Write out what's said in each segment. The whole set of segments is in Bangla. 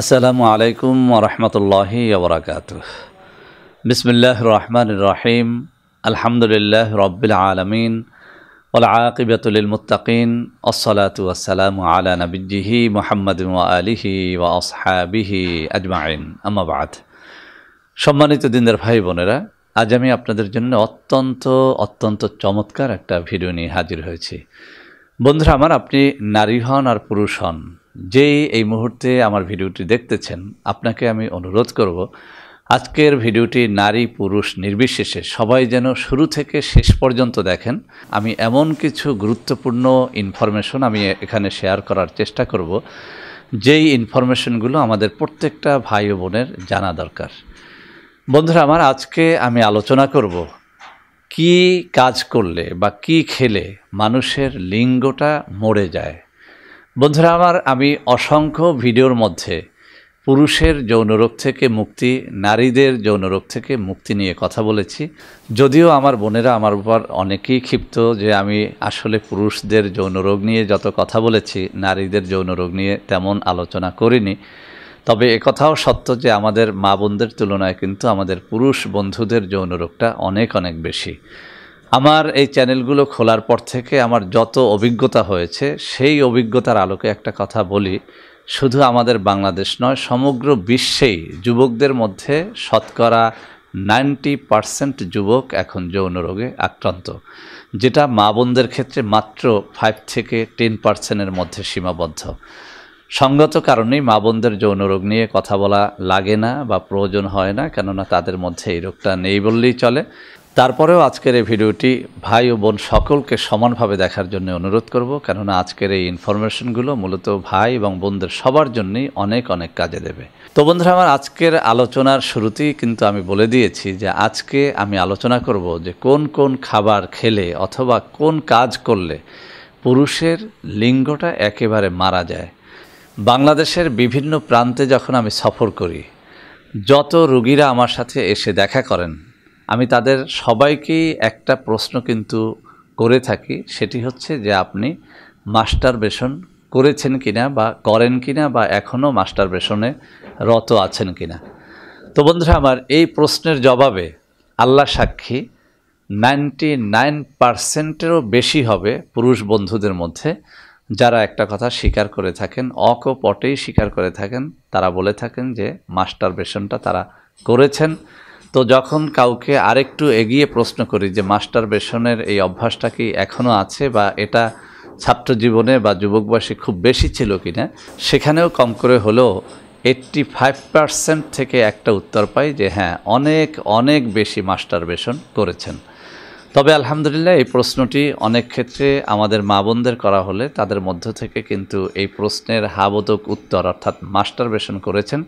আসসালামু আলাইকুম রহমতুল্লাহ আবরাকাত বিসমিল্লাহ রহমান রাহিম আলহামদুলিল্লাহ রবিল আলমিন ওলাকিবতুল মুতাকিন আসসালাতু আলা নবিজিহি মোহাম্মদ আলিহি ওয়া আসহাবিহি আজমাইন আমাবাদ সম্মানিত দিনদের ভাই বোনেরা আজ আমি আপনাদের জন্য অত্যন্ত অত্যন্ত চমৎকার একটা ভিডিও নিয়ে হাজির হয়েছি বন্ধুরা আমার আপনি নারী হন আর পুরুষ হন যেই এই মুহূর্তে আমার ভিডিওটি দেখতেছেন আপনাকে আমি অনুরোধ করব আজকের ভিডিওটি নারী পুরুষ নির্বিশেষে সবাই যেন শুরু থেকে শেষ পর্যন্ত দেখেন আমি এমন কিছু গুরুত্বপূর্ণ ইনফরমেশন আমি এখানে শেয়ার করার চেষ্টা করব যেই ইনফরমেশনগুলো আমাদের প্রত্যেকটা ভাই ও বোনের জানা দরকার বন্ধুরা আমার আজকে আমি আলোচনা করব কি কাজ করলে বা কি খেলে মানুষের লিঙ্গটা মরে যায় বন্ধুরা আমার আমি অসংখ্য ভিডিওর মধ্যে পুরুষের যৌনরোগ থেকে মুক্তি নারীদের যৌনরোগ থেকে মুক্তি নিয়ে কথা বলেছি যদিও আমার বোনেরা আমার উপর অনেকেই ক্ষিপ্ত যে আমি আসলে পুরুষদের যৌনরোগ নিয়ে যত কথা বলেছি নারীদের যৌনরোগ নিয়ে তেমন আলোচনা করিনি তবে একথাও সত্য যে আমাদের মা বোনদের তুলনায় কিন্তু আমাদের পুরুষ বন্ধুদের যৌনরোগটা অনেক অনেক বেশি আমার এই চ্যানেলগুলো খোলার পর থেকে আমার যত অভিজ্ঞতা হয়েছে সেই অভিজ্ঞতার আলোকে একটা কথা বলি শুধু আমাদের বাংলাদেশ নয় সমগ্র বিশ্বেই যুবকদের মধ্যে শতকরা নাইনটি পারসেন্ট যুবক এখন যৌন রোগে আক্রান্ত যেটা মা বোনদের ক্ষেত্রে মাত্র ফাইভ থেকে টেন পার্সেন্টের মধ্যে সীমাবদ্ধ সঙ্গত কারণেই মা বোনদের যৌন রোগ নিয়ে কথা বলা লাগে না বা প্রয়োজন হয় না কেননা তাদের মধ্যে এই রোগটা নেই বললেই চলে তারপরেও আজকের এই ভিডিওটি ভাই ও বোন সকলকে সমানভাবে দেখার জন্য অনুরোধ করব কেননা আজকের এই ইনফরমেশনগুলো মূলত ভাই এবং বোনদের সবার জন্যই অনেক অনেক কাজে দেবে তো বন্ধুরা আমার আজকের আলোচনার শুরুতেই কিন্তু আমি বলে দিয়েছি যে আজকে আমি আলোচনা করব যে কোন কোন খাবার খেলে অথবা কোন কাজ করলে পুরুষের লিঙ্গটা একেবারে মারা যায় বাংলাদেশের বিভিন্ন প্রান্তে যখন আমি সফর করি যত রুগীরা আমার সাথে এসে দেখা করেন আমি তাদের সবাইকেই একটা প্রশ্ন কিন্তু করে থাকি সেটি হচ্ছে যে আপনি মাস্টার বেশন করেছেন কিনা বা করেন কিনা বা এখনও মাস্টার বেশনে রত আছেন কিনা তো বন্ধুরা আমার এই প্রশ্নের জবাবে আল্লাহ সাক্ষী নাইনটি নাইন পার্সেন্টেরও বেশি হবে পুরুষ বন্ধুদের মধ্যে যারা একটা কথা স্বীকার করে থাকেন অকপটেই স্বীকার করে থাকেন তারা বলে থাকেন যে মাস্টার বেশনটা তারা করেছেন তো যখন কাউকে আরেকটু এগিয়ে প্রশ্ন করি যে মাস্টার বেশনের এই অভ্যাসটা কি এখনও আছে বা এটা ছাত্র জীবনে বা যুবক বয়সে খুব বেশি ছিল কি না সেখানেও কম করে হলেও এইট্টি ফাইভ পার্সেন্ট থেকে একটা উত্তর পাই যে হ্যাঁ অনেক অনেক বেশি মাস্টার বেশন করেছেন তবে আলহামদুলিল্লাহ এই প্রশ্নটি অনেক ক্ষেত্রে আমাদের মা বোনদের করা হলে তাদের মধ্য থেকে কিন্তু এই প্রশ্নের হাবোধক উত্তর অর্থাৎ মাস্টার বেশন করেছেন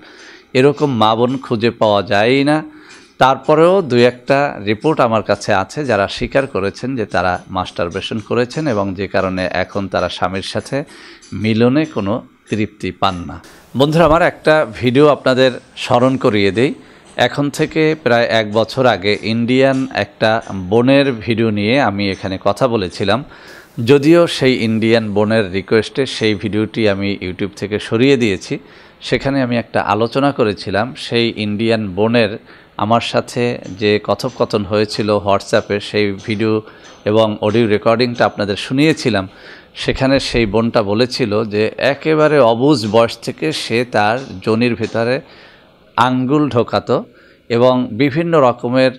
এরকম মা বোন খুঁজে পাওয়া যায়ই না তারপরেও দু একটা রিপোর্ট আমার কাছে আছে যারা স্বীকার করেছেন যে তারা মাস্টারবেশন করেছেন এবং যে কারণে এখন তারা স্বামীর সাথে মিলনে কোনো তৃপ্তি পান না বন্ধুরা আমার একটা ভিডিও আপনাদের স্মরণ করিয়ে দেই এখন থেকে প্রায় এক বছর আগে ইন্ডিয়ান একটা বোনের ভিডিও নিয়ে আমি এখানে কথা বলেছিলাম যদিও সেই ইন্ডিয়ান বোনের রিকোয়েস্টে সেই ভিডিওটি আমি ইউটিউব থেকে সরিয়ে দিয়েছি সেখানে আমি একটা আলোচনা করেছিলাম সেই ইন্ডিয়ান বোনের আমার সাথে যে কথোপকথন হয়েছিল হোয়াটসঅ্যাপে সেই ভিডিও এবং অডিও রেকর্ডিংটা আপনাদের শুনিয়েছিলাম সেখানে সেই বোনটা বলেছিল যে একেবারে অবুজ বয়স থেকে সে তার জনির ভেতরে আঙ্গুল ঢোকাতো এবং বিভিন্ন রকমের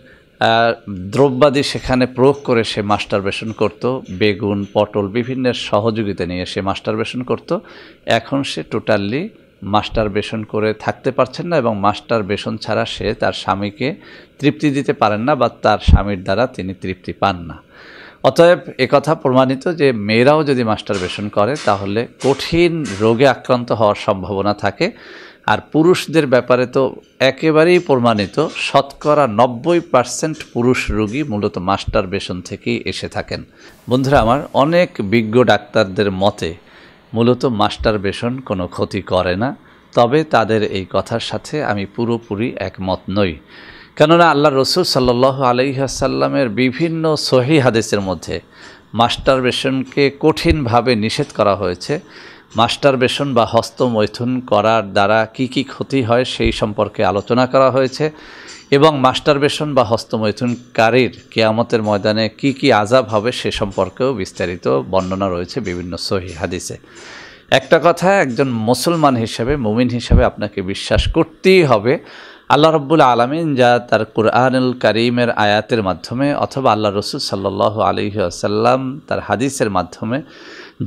দ্রব্যাদি সেখানে প্রয়োগ করে সে মাস্টারবেশন করতো বেগুন পটল বিভিন্ন সহযোগিতা নিয়ে সে মাস্টারবেশন করতো এখন সে টোটালি মাস্টার বেশন করে থাকতে পারছেন না এবং মাস্টার বেশন ছাড়া সে তার স্বামীকে তৃপ্তি দিতে পারেন না বা তার স্বামীর দ্বারা তিনি তৃপ্তি পান না অতএব কথা প্রমাণিত যে মেয়েরাও যদি মাস্টার বেশন করে তাহলে কঠিন রোগে আক্রান্ত হওয়ার সম্ভাবনা থাকে আর পুরুষদের ব্যাপারে তো একেবারেই প্রমাণিত শতকরা নব্বই পার্সেন্ট পুরুষ রোগী মূলত মাস্টার বেশন থেকেই এসে থাকেন বন্ধুরা আমার অনেক বিজ্ঞ ডাক্তারদের মতে মূলত মাস্টার বেশন কোনো ক্ষতি করে না তবে তাদের এই কথার সাথে আমি পুরোপুরি একমত নই কেননা আল্লাহ রসুল সাল্লাহ আলহিহাসাল্লামের বিভিন্ন সহি হাদিসের মধ্যে মাস্টার বেশনকে কঠিনভাবে নিষেধ করা হয়েছে মাস্টার বা হস্তমৈথুন করার দ্বারা কি কি ক্ষতি হয় সেই সম্পর্কে আলোচনা করা হয়েছে এবং মাস্টার বা হস্তমৈথুনকারীর কেয়ামতের ময়দানে কি কি আজাব হবে সে সম্পর্কেও বিস্তারিত বর্ণনা রয়েছে বিভিন্ন সহি হাদিসে একটা কথা একজন মুসলমান হিসেবে মুমিন হিসেবে আপনাকে বিশ্বাস করতেই হবে আল্লাহ রব্বুল আলমিন যা তার কুরআনুল করিমের আয়াতের মাধ্যমে অথবা আল্লাহ রসুল সাল্লাহ আলহি আসাল্লাম তার হাদিসের মাধ্যমে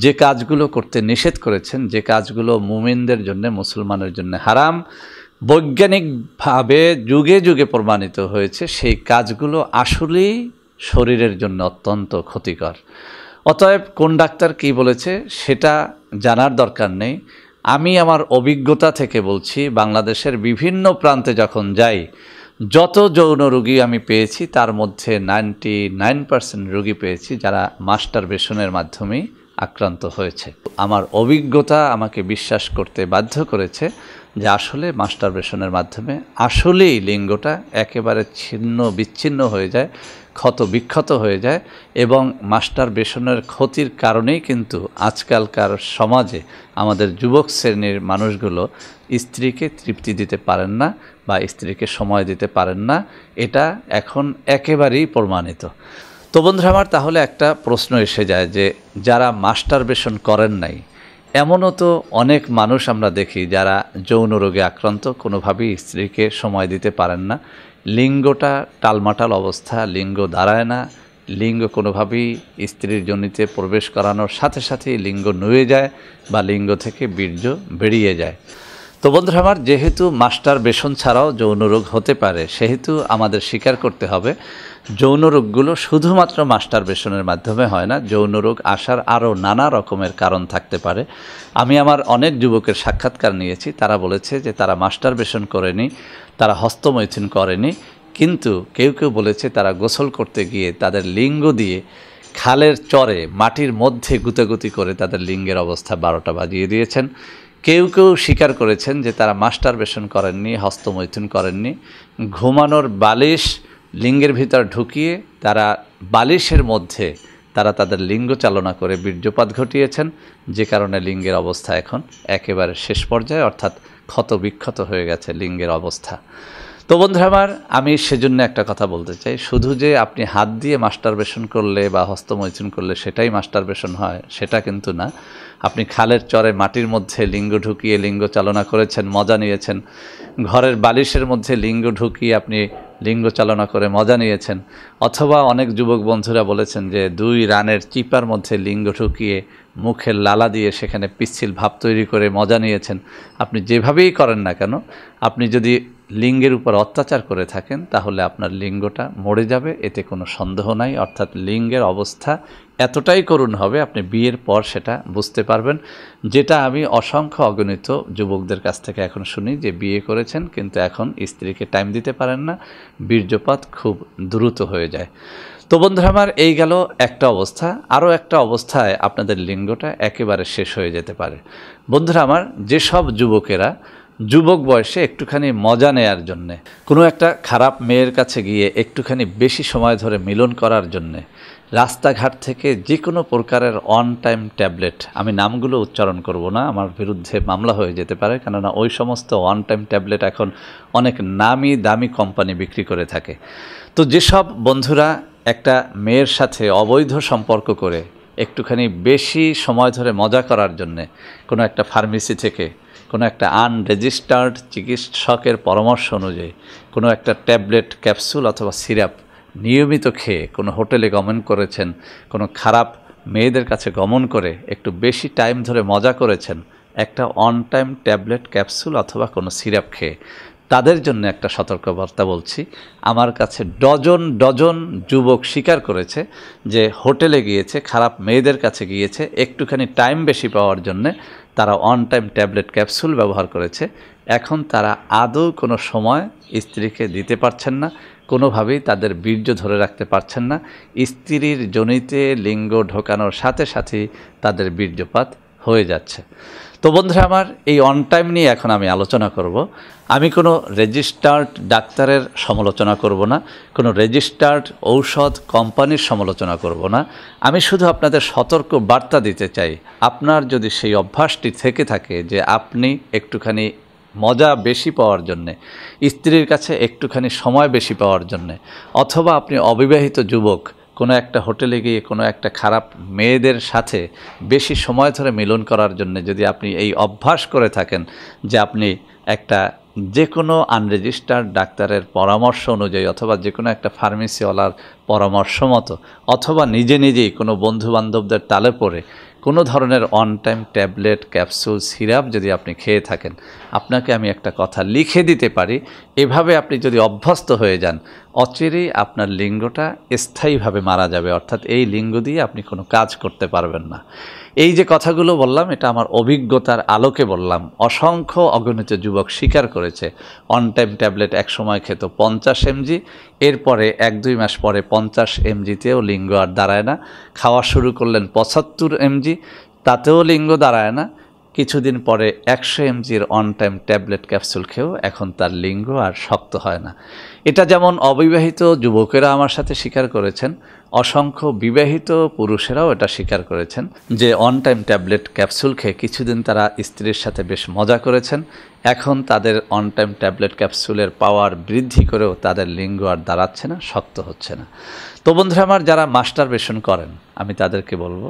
যে কাজগুলো করতে নিষেধ করেছেন যে কাজগুলো মুমিনদের জন্য মুসলমানের জন্য হারাম বৈজ্ঞানিকভাবে যুগে যুগে প্রমাণিত হয়েছে সেই কাজগুলো আসলেই শরীরের জন্য অত্যন্ত ক্ষতিকর অতএব কোন ডাক্তার কী বলেছে সেটা জানার দরকার নেই আমি আমার অভিজ্ঞতা থেকে বলছি বাংলাদেশের বিভিন্ন প্রান্তে যখন যাই যত যৌন রুগী আমি পেয়েছি তার মধ্যে নাইনটি নাইন পার্সেন্ট রুগী পেয়েছি যারা মাস্টার বেশনের মাধ্যমেই আক্রান্ত হয়েছে আমার অভিজ্ঞতা আমাকে বিশ্বাস করতে বাধ্য করেছে যে আসলে বেশনের মাধ্যমে আসলেই লিঙ্গটা একেবারে ছিন্ন বিচ্ছিন্ন হয়ে যায় ক্ষত বিক্ষত হয়ে যায় এবং মাস্টার বেশনের ক্ষতির কারণেই কিন্তু আজকালকার সমাজে আমাদের যুবক শ্রেণীর মানুষগুলো স্ত্রীকে তৃপ্তি দিতে পারেন না বা স্ত্রীকে সময় দিতে পারেন না এটা এখন একেবারেই প্রমাণিত তো বন্ধুরা আমার তাহলে একটা প্রশ্ন এসে যায় যে যারা মাস্টার বেশন করেন নাই এমনও তো অনেক মানুষ আমরা দেখি যারা যৌন রোগে আক্রান্ত কোনোভাবেই স্ত্রীকে সময় দিতে পারেন না লিঙ্গটা টালমাটাল অবস্থা লিঙ্গ দাঁড়ায় না লিঙ্গ কোনোভাবেই স্ত্রীর জনিতে প্রবেশ করানোর সাথে সাথে লিঙ্গ নুয়ে যায় বা লিঙ্গ থেকে বীর্য বেরিয়ে যায় তো বন্ধুরা আমার যেহেতু মাস্টার বেসন ছাড়াও যৌন রোগ হতে পারে সেহেতু আমাদের স্বীকার করতে হবে যৌন রোগগুলো শুধুমাত্র বেশনের মাধ্যমে হয় না যৌন রোগ আসার আরও নানা রকমের কারণ থাকতে পারে আমি আমার অনেক যুবকের সাক্ষাৎকার নিয়েছি তারা বলেছে যে তারা মাস্টারবেশন করেনি তারা হস্তমৈথুন করেনি কিন্তু কেউ কেউ বলেছে তারা গোসল করতে গিয়ে তাদের লিঙ্গ দিয়ে খালের চরে মাটির মধ্যে গুতাগুতি করে তাদের লিঙ্গের অবস্থা বারোটা বাজিয়ে দিয়েছেন কেউ কেউ স্বীকার করেছেন যে তারা মাস্টারবেশন করেননি হস্তমৈথুন করেননি ঘুমানোর বালিশ লিঙ্গের ভিতর ঢুকিয়ে তারা বালিশের মধ্যে তারা তাদের লিঙ্গ চালনা করে বীর্যপাত ঘটিয়েছেন যে কারণে লিঙ্গের অবস্থা এখন একেবারে শেষ পর্যায়ে অর্থাৎ ক্ষত বিক্ষত হয়ে গেছে লিঙ্গের অবস্থা তো বন্ধুরা আমার আমি সেজন্য একটা কথা বলতে চাই শুধু যে আপনি হাত দিয়ে মাস্টারবেশন করলে বা হস্তমৈচুন করলে সেটাই মাস্টারবেশন হয় সেটা কিন্তু না আপনি খালের চরে মাটির মধ্যে লিঙ্গ ঢুকিয়ে লিঙ্গ চালনা করেছেন মজা নিয়েছেন ঘরের বালিশের মধ্যে লিঙ্গ ঢুকিয়ে আপনি লিঙ্গ চালনা করে মজা নিয়েছেন অথবা অনেক যুবক বন্ধুরা বলেছেন যে দুই রানের চিপার মধ্যে লিঙ্গ ঢুকিয়ে মুখের লালা দিয়ে সেখানে পিচ্ছিল ভাব তৈরি করে মজা নিয়েছেন আপনি যেভাবেই করেন না কেন আপনি যদি লিঙ্গের উপর অত্যাচার করে থাকেন তাহলে আপনার লিঙ্গটা মরে যাবে এতে কোনো সন্দেহ নাই অর্থাৎ লিঙ্গের অবস্থা এতটাই করুণ হবে আপনি বিয়ের পর সেটা বুঝতে পারবেন যেটা আমি অসংখ্য অগণিত যুবকদের কাছ থেকে এখন শুনি যে বিয়ে করেছেন কিন্তু এখন স্ত্রীকে টাইম দিতে পারেন না বীর্যপাত খুব দ্রুত হয়ে যায় তো বন্ধুরা আমার এই গেল একটা অবস্থা আরও একটা অবস্থায় আপনাদের লিঙ্গটা একেবারে শেষ হয়ে যেতে পারে বন্ধুরা আমার যেসব যুবকেরা যুবক বয়সে একটুখানি মজা নেয়ার জন্যে কোনো একটা খারাপ মেয়ের কাছে গিয়ে একটুখানি বেশি সময় ধরে মিলন করার জন্যে রাস্তাঘাট থেকে যে কোনো প্রকারের অন টাইম ট্যাবলেট আমি নামগুলো উচ্চারণ করব না আমার বিরুদ্ধে মামলা হয়ে যেতে পারে কেননা ওই সমস্ত অন টাইম ট্যাবলেট এখন অনেক নামি দামি কোম্পানি বিক্রি করে থাকে তো যেসব বন্ধুরা একটা মেয়ের সাথে অবৈধ সম্পর্ক করে একটুখানি বেশি সময় ধরে মজা করার জন্যে কোনো একটা ফার্মেসি থেকে কোনো একটা আনরেজিস্টার্ড চিকিৎসকের পরামর্শ অনুযায়ী কোনো একটা ট্যাবলেট ক্যাপসুল অথবা সিরাপ নিয়মিত খেয়ে কোনো হোটেলে গমন করেছেন কোনো খারাপ মেয়েদের কাছে গমন করে একটু বেশি টাইম ধরে মজা করেছেন একটা অন টাইম ট্যাবলেট ক্যাপসুল অথবা কোনো সিরাপ খেয়ে তাদের জন্য একটা সতর্কবার্তা বলছি আমার কাছে ডজন ডজন যুবক স্বীকার করেছে যে হোটেলে গিয়েছে খারাপ মেয়েদের কাছে গিয়েছে একটুখানি টাইম বেশি পাওয়ার জন্যে তারা অন টাইম ট্যাবলেট ক্যাপসুল ব্যবহার করেছে এখন তারা আদৌ কোনো সময় স্ত্রীকে দিতে পারছেন না কোনোভাবেই তাদের বীর্য ধরে রাখতে পারছেন না স্ত্রীর জনিতে লিঙ্গ ঢোকানোর সাথে সাথে তাদের বীর্যপাত হয়ে যাচ্ছে তো বন্ধুরা আমার এই অন টাইম নিয়ে এখন আমি আলোচনা করব আমি কোনো রেজিস্টার্ড ডাক্তারের সমালোচনা করব না কোনো রেজিস্টার্ড ঔষধ কোম্পানির সমালোচনা করব না আমি শুধু আপনাদের সতর্ক বার্তা দিতে চাই আপনার যদি সেই অভ্যাসটি থেকে থাকে যে আপনি একটুখানি মজা বেশি পাওয়ার জন্যে স্ত্রীর কাছে একটুখানি সময় বেশি পাওয়ার জন্যে অথবা আপনি অবিবাহিত যুবক কোনো একটা হোটেলে গিয়ে কোনো একটা খারাপ মেয়েদের সাথে বেশি সময় ধরে মিলন করার জন্য যদি আপনি এই অভ্যাস করে থাকেন যে আপনি একটা যে কোনো আনরেজিস্টার্ড ডাক্তারের পরামর্শ অনুযায়ী অথবা যে কোনো একটা ফার্মেসিওয়ালার পরামর্শ মতো অথবা নিজে নিজেই কোনো বন্ধুবান্ধবদের তালে পড়ে কোনো ধরনের on time tablet capsule syrup যদি আপনি খেয়ে থাকেন আপনাকে আমি একটা কথা লিখে দিতে পারি এভাবে আপনি যদি অভ্যস্ত হয়ে যান অচেরেই আপনার লিঙ্গটা স্থায়ীভাবে মারা যাবে অর্থাৎ এই লিঙ্গ দিয়ে আপনি কোনো কাজ করতে পারবেন না এই যে কথাগুলো বললাম এটা আমার অভিজ্ঞতার আলোকে বললাম অসংখ্য অগণিত যুবক স্বীকার করেছে অন টাইম ট্যাবলেট এক সময় খেত পঞ্চাশ এমজি এরপরে এক দুই মাস পরে পঞ্চাশ এমজিতেও লিঙ্গ আর দাঁড়ায় না খাওয়া শুরু করলেন পঁচাত্তর এমজি তাতেও লিঙ্গ দাঁড়ায় না কিছুদিন পরে একশো এমজির অন টাইম ট্যাবলেট ক্যাপসুল খেয়েও এখন তার লিঙ্গ আর শক্ত হয় না এটা যেমন অবিবাহিত যুবকেরা আমার সাথে স্বীকার করেছেন অসংখ্য বিবাহিত পুরুষেরাও এটা স্বীকার করেছেন যে অন টাইম ট্যাবলেট ক্যাপসুল খেয়ে কিছুদিন তারা স্ত্রীর সাথে বেশ মজা করেছেন এখন তাদের অন টাইম ট্যাবলেট ক্যাপসুলের পাওয়ার বৃদ্ধি করেও তাদের লিঙ্গ আর দাঁড়াচ্ছে না শক্ত হচ্ছে না তো বন্ধুরা আমার যারা মাস্টার বেশন করেন আমি তাদেরকে বলবো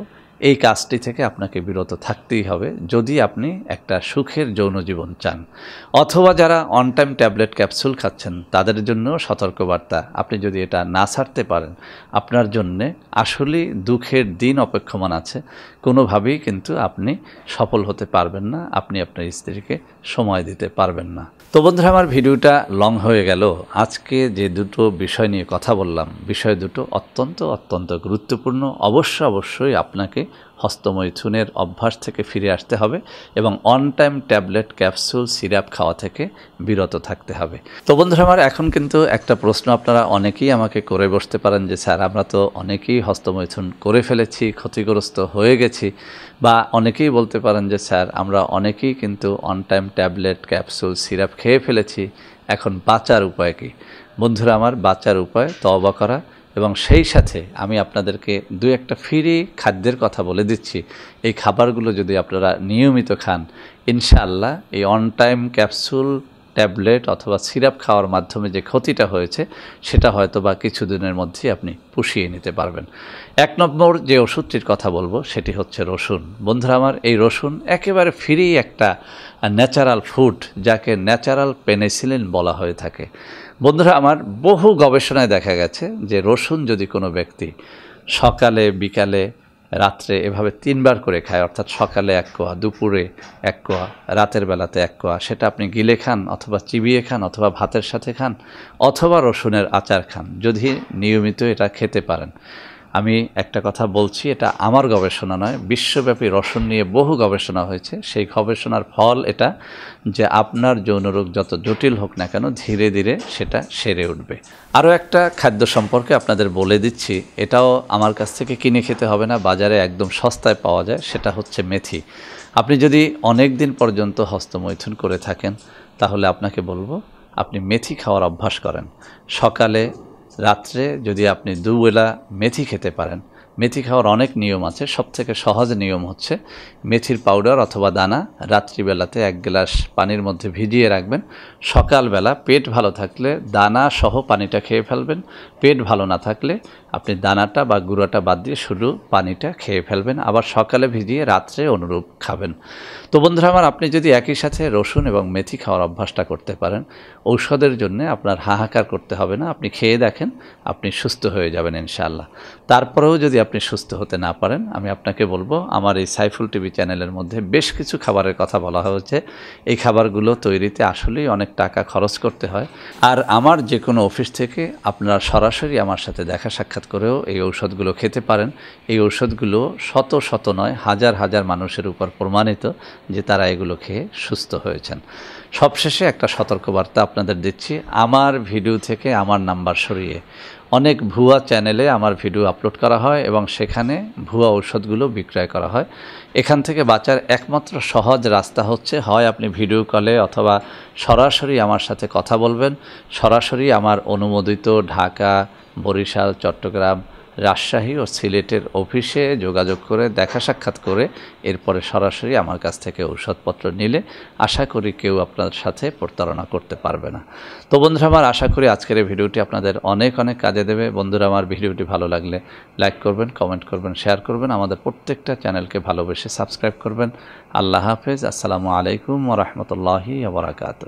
এই কাজটি থেকে আপনাকে বিরত থাকতেই হবে যদি আপনি একটা সুখের যৌন জীবন চান অথবা যারা অন টাইম ট্যাবলেট ক্যাপসুল খাচ্ছেন তাদের জন্য সতর্কবার্তা আপনি যদি এটা না ছাড়তে পারেন আপনার জন্যে আসলে দুঃখের দিন অপেক্ষমান আছে কোনোভাবেই কিন্তু আপনি সফল হতে পারবেন না আপনি আপনার স্ত্রীকে সময় দিতে পারবেন না তো বন্ধুরা আমার ভিডিওটা লং হয়ে গেল আজকে যে দুটো বিষয় নিয়ে কথা বললাম বিষয় দুটো অত্যন্ত অত্যন্ত গুরুত্বপূর্ণ অবশ্য অবশ্যই আপনাকে হস্তমৈথুনের অভ্যাস থেকে ফিরে আসতে হবে এবং on time tablet capsule syrup খাওয়া থেকে বিরত থাকতে হবে তো বন্ধুরা আমার এখন কিন্তু একটা প্রশ্ন আপনারা অনেকেই আমাকে করে বসতে পারেন যে স্যার আমরা তো অনেকেই হস্তমৈথুন করে ফেলেছি ক্ষতিগ্রস্ত হয়ে গেছি বা অনেকেই বলতে পারেন যে স্যার আমরা অনেকেই কিন্তু on time tablet capsule syrup খেয়ে ফেলেছি এখন বাঁচার উপায় কি বন্ধুরা আমার বাঁচার উপায় তবা করা এবং সেই সাথে আমি আপনাদেরকে দু একটা ফ্রি খাদ্যের কথা বলে দিচ্ছি এই খাবারগুলো যদি আপনারা নিয়মিত খান ইনশাআল্লাহ এই অন টাইম ক্যাপসুল ট্যাবলেট অথবা সিরাপ খাওয়ার মাধ্যমে যে ক্ষতিটা হয়েছে সেটা হয়তো বা কিছু দিনের মধ্যে আপনি পুষিয়ে নিতে পারবেন এক নম্বর যে ওষুধটির কথা বলবো সেটি হচ্ছে রসুন বন্ধুরা আমার এই রসুন একেবারে ফ্রি একটা ন্যাচারাল ফুড যাকে ন্যাচারাল পেনিসিলিন বলা হয়ে থাকে বন্ধুরা আমার বহু গবেষণায় দেখা গেছে যে রসুন যদি কোনো ব্যক্তি সকালে বিকালে রাত্রে এভাবে তিনবার করে খায় অর্থাৎ সকালে এক কোয়া দুপুরে এক কোয়া রাতের বেলাতে এক কোয়া সেটা আপনি গিলে খান অথবা চিবিয়ে খান অথবা ভাতের সাথে খান অথবা রসুনের আচার খান যদি নিয়মিত এটা খেতে পারেন আমি একটা কথা বলছি এটা আমার গবেষণা নয় বিশ্বব্যাপী রসন নিয়ে বহু গবেষণা হয়েছে সেই গবেষণার ফল এটা যে আপনার যৌনরোগ যত জটিল হোক না কেন ধীরে ধীরে সেটা সেরে উঠবে আরও একটা খাদ্য সম্পর্কে আপনাদের বলে দিচ্ছি এটাও আমার কাছ থেকে কিনে খেতে হবে না বাজারে একদম সস্তায় পাওয়া যায় সেটা হচ্ছে মেথি আপনি যদি অনেক দিন পর্যন্ত হস্তমৈথুন করে থাকেন তাহলে আপনাকে বলবো আপনি মেথি খাওয়ার অভ্যাস করেন সকালে রাত্রে যদি আপনি দুবেলা মেথি খেতে পারেন মেথি খাওয়ার অনেক নিয়ম আছে সবথেকে সহজ নিয়ম হচ্ছে মেথির পাউডার অথবা দানা রাত্রিবেলাতে এক গ্লাস পানির মধ্যে ভিজিয়ে রাখবেন সকালবেলা পেট ভালো থাকলে দানা সহ পানিটা খেয়ে ফেলবেন পেট ভালো না থাকলে আপনি দানাটা বা গুঁড়াটা বাদ দিয়ে শুধু পানিটা খেয়ে ফেলবেন আবার সকালে ভিজিয়ে রাত্রে অনুরূপ খাবেন তো বন্ধুরা আমার আপনি যদি একই সাথে রসুন এবং মেথি খাওয়ার অভ্যাসটা করতে পারেন ঔষধের জন্য আপনার হাহাকার করতে হবে না আপনি খেয়ে দেখেন আপনি সুস্থ হয়ে যাবেন ইনশাআল্লাহ তারপরেও যদি আপনি সুস্থ হতে না পারেন আমি আপনাকে বলবো আমার এই সাইফুল টিভি চ্যানেলের মধ্যে বেশ কিছু খাবারের কথা বলা হয়েছে এই খাবারগুলো তৈরিতে আসলেই অনেক টাকা খরচ করতে হয় আর আমার যে কোনো অফিস থেকে আপনারা সরাসরি সরাসরি আমার সাথে দেখা সাক্ষাৎ করেও এই ঔষধগুলো খেতে পারেন এই ঔষধগুলো শত শত নয় হাজার হাজার মানুষের উপর প্রমাণিত যে তারা এগুলো খেয়ে সুস্থ হয়েছেন সবশেষে একটা সতর্কবার্তা আপনাদের দিচ্ছি আমার ভিডিও থেকে আমার নাম্বার সরিয়ে অনেক ভুয়া চ্যানেলে আমার ভিডিও আপলোড করা হয় এবং সেখানে ভুয়া ঔষধগুলো বিক্রয় করা হয় এখান থেকে বাঁচার একমাত্র সহজ রাস্তা হচ্ছে হয় আপনি ভিডিও কলে অথবা সরাসরি আমার সাথে কথা বলবেন সরাসরি আমার অনুমোদিত ঢাকা বরিশাল চট্টগ্রাম রাজশাহী ও সিলেটের অফিসে যোগাযোগ করে দেখা সাক্ষাৎ করে এরপরে সরাসরি আমার কাছ থেকে ঔষধপত্র নিলে আশা করি কেউ আপনার সাথে প্রতারণা করতে পারবে না তো বন্ধুরা আমার আশা করি আজকের এই ভিডিওটি আপনাদের অনেক অনেক কাজে দেবে বন্ধুরা আমার ভিডিওটি ভালো লাগলে লাইক করবেন কমেন্ট করবেন শেয়ার করবেন আমাদের প্রত্যেকটা চ্যানেলকে ভালোবেসে সাবস্ক্রাইব করবেন আল্লাহ হাফেজ আসসালামু আলাইকুম ওরহমতুল্লাহি আবরাকাত